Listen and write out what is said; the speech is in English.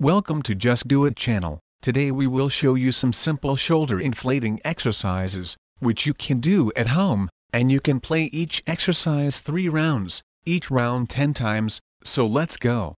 Welcome to Just Do It channel. Today we will show you some simple shoulder inflating exercises, which you can do at home, and you can play each exercise 3 rounds, each round 10 times, so let's go.